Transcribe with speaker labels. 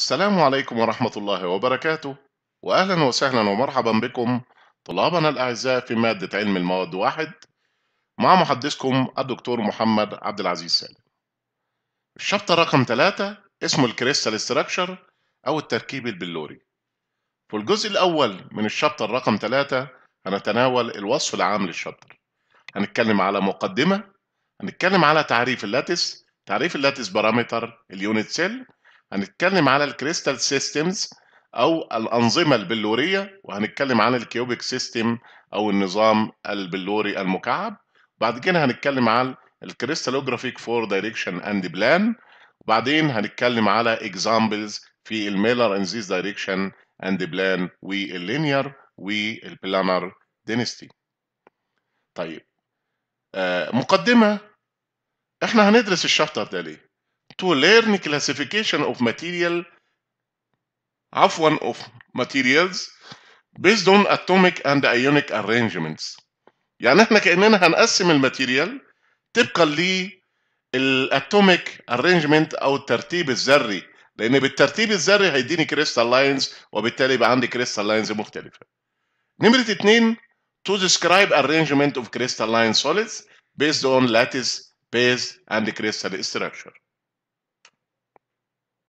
Speaker 1: السلام عليكم ورحمة الله وبركاته وأهلا وسهلا ومرحبا بكم طلابنا الأعزاء في مادة علم المواد واحد مع محدثكم الدكتور محمد عبد العزيز سالم الشابتر رقم ثلاثة اسمه الكريستال ستراكشر أو التركيب البلوري في الجزء الأول من الشابتر رقم ثلاثة هنتناول الوصف العام للشابتر هنتكلم على مقدمة هنتكلم على تعريف اللاتس تعريف اللاتس بارامتر اليونت سيل هنتكلم على الكريستال سيستمز او الانظمه البلوريه وهنتكلم عن الكيوبيك سيستم او النظام البلوري المكعب بعد كده هنتكلم عن الكريستالوجرافيك فور دايركشن اند بلان وبعدين هنتكلم على اكزامبلز في الميلر ان ذيس دايركشن اند بلان واللينير والبلانر دينستي طيب آه، مقدمه احنا هندرس الشابتر ده ليه to learn classification of material عفوا of materials based on atomic and ionic arrangements يعني احنا كأننا هنقسم الماتيريال طبقا للاتوميك ارينجمنت او الترتيب الذري لان بالترتيب الذري هيديني كريستال لاينز وبالتالي يبقى عندي كريستال لاينز مختلفه. نمره اثنين to describe arrangement of crystalline solids based on lattice, base and crystal structure.